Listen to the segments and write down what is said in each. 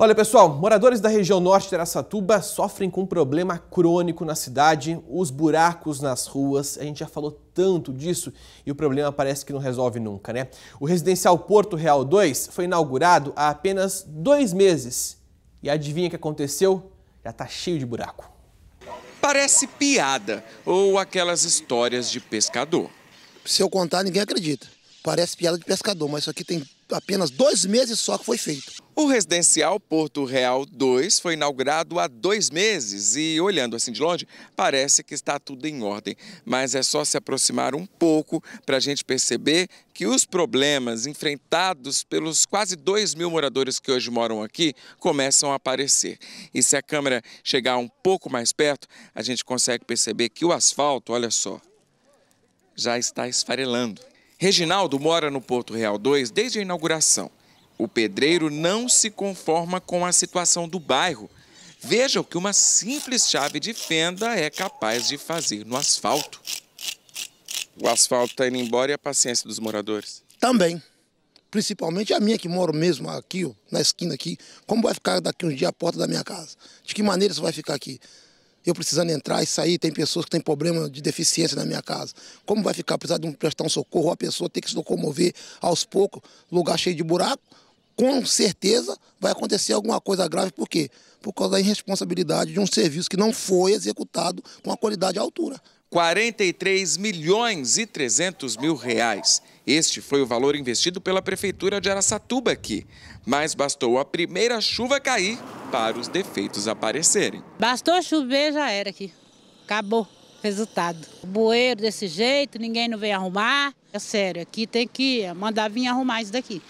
Olha pessoal, moradores da região norte de Aracatuba sofrem com um problema crônico na cidade, os buracos nas ruas, a gente já falou tanto disso e o problema parece que não resolve nunca, né? O residencial Porto Real 2 foi inaugurado há apenas dois meses e adivinha o que aconteceu? Já tá cheio de buraco. Parece piada ou aquelas histórias de pescador. Se eu contar, ninguém acredita. Parece piada de pescador, mas isso aqui tem apenas dois meses só que foi feito. O residencial Porto Real 2 foi inaugurado há dois meses e, olhando assim de longe, parece que está tudo em ordem. Mas é só se aproximar um pouco para a gente perceber que os problemas enfrentados pelos quase 2 mil moradores que hoje moram aqui começam a aparecer. E se a câmera chegar um pouco mais perto, a gente consegue perceber que o asfalto, olha só, já está esfarelando. Reginaldo mora no Porto Real 2 desde a inauguração. O pedreiro não se conforma com a situação do bairro. Veja o que uma simples chave de fenda é capaz de fazer no asfalto. O asfalto está indo embora e a paciência dos moradores? Também. Principalmente a minha que moro mesmo aqui, ó, na esquina aqui. Como vai ficar daqui uns dias a porta da minha casa? De que maneira isso vai ficar aqui? Eu precisando entrar e sair, tem pessoas que têm problema de deficiência na minha casa. Como vai ficar? Precisar de um, prestar um socorro, a pessoa tem que se locomover aos poucos, lugar cheio de buraco com certeza vai acontecer alguma coisa grave. Por quê? Por causa da irresponsabilidade de um serviço que não foi executado com a qualidade à altura. 43 milhões e 300 mil reais. Este foi o valor investido pela Prefeitura de Araçatuba aqui. Mas bastou a primeira chuva cair para os defeitos aparecerem. Bastou chover, já era aqui. Acabou resultado. bueiro desse jeito, ninguém não veio arrumar. É sério, aqui tem que mandar vir arrumar isso daqui.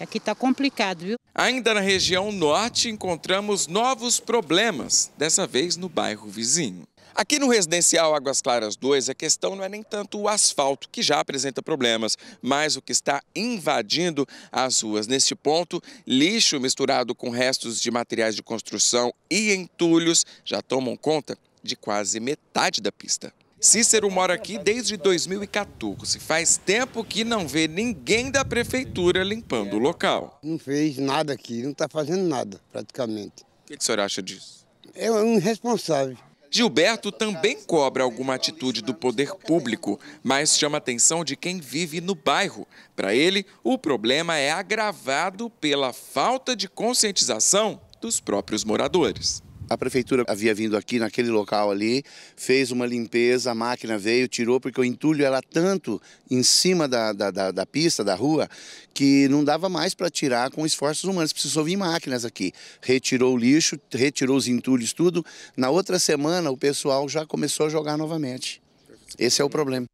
Aqui está complicado, viu? Ainda na região norte, encontramos novos problemas, dessa vez no bairro vizinho. Aqui no residencial Águas Claras 2, a questão não é nem tanto o asfalto, que já apresenta problemas, mas o que está invadindo as ruas. Neste ponto, lixo misturado com restos de materiais de construção e entulhos já tomam conta de quase metade da pista. Cícero mora aqui desde 2014. Faz tempo que não vê ninguém da prefeitura limpando o local. Não fez nada aqui, não está fazendo nada praticamente. O que, que o senhor acha disso? É um irresponsável. Gilberto também cobra alguma atitude do poder público, mas chama a atenção de quem vive no bairro. Para ele, o problema é agravado pela falta de conscientização dos próprios moradores. A prefeitura havia vindo aqui naquele local ali, fez uma limpeza, a máquina veio, tirou, porque o entulho era tanto em cima da, da, da, da pista, da rua, que não dava mais para tirar com esforços humanos. Precisou vir máquinas aqui. Retirou o lixo, retirou os entulhos, tudo. Na outra semana, o pessoal já começou a jogar novamente. Esse é o problema.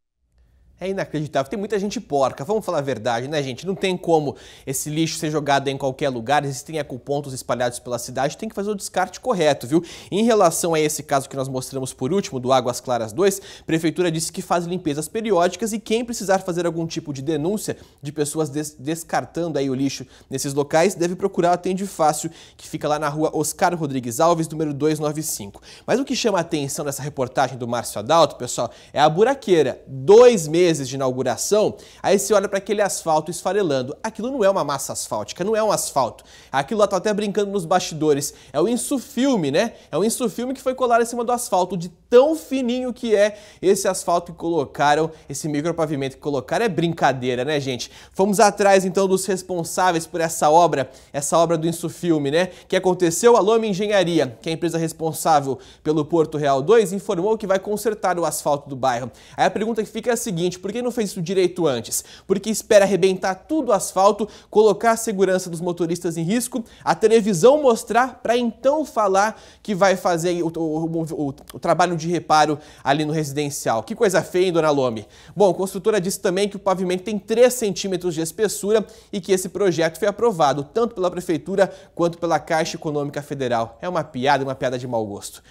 É inacreditável. Tem muita gente porca. Vamos falar a verdade, né, gente? Não tem como esse lixo ser jogado em qualquer lugar. Existem ecopontos espalhados pela cidade. Tem que fazer o descarte correto, viu? Em relação a esse caso que nós mostramos por último, do Águas Claras 2, a prefeitura disse que faz limpezas periódicas e quem precisar fazer algum tipo de denúncia de pessoas des descartando aí o lixo nesses locais deve procurar o Atende Fácil, que fica lá na rua Oscar Rodrigues Alves, número 295. Mas o que chama a atenção nessa reportagem do Márcio Adalto, pessoal, é a buraqueira. Dois meses meses de inauguração, aí você olha para aquele asfalto esfarelando. Aquilo não é uma massa asfáltica, não é um asfalto. Aquilo lá tá até brincando nos bastidores. É o insufilme, né? É o insufilme que foi colado em cima do asfalto, de tão fininho que é esse asfalto que colocaram, esse micropavimento que colocaram. É brincadeira, né, gente? Fomos atrás então dos responsáveis por essa obra, essa obra do insufilme, né? Que aconteceu, a Loma Engenharia, que é a empresa responsável pelo Porto Real 2, informou que vai consertar o asfalto do bairro. Aí a pergunta que fica é a seguinte: por que não fez isso direito antes? Porque espera arrebentar tudo o asfalto, colocar a segurança dos motoristas em risco, a televisão mostrar para então falar que vai fazer o, o, o, o, trabalho de reparo ali no residencial. Que coisa feia, hein, dona Lome? Bom, a construtora disse também que o pavimento tem 3 centímetros de espessura e que esse projeto foi aprovado tanto pela Prefeitura quanto pela Caixa Econômica Federal. É uma piada, uma piada de mau gosto.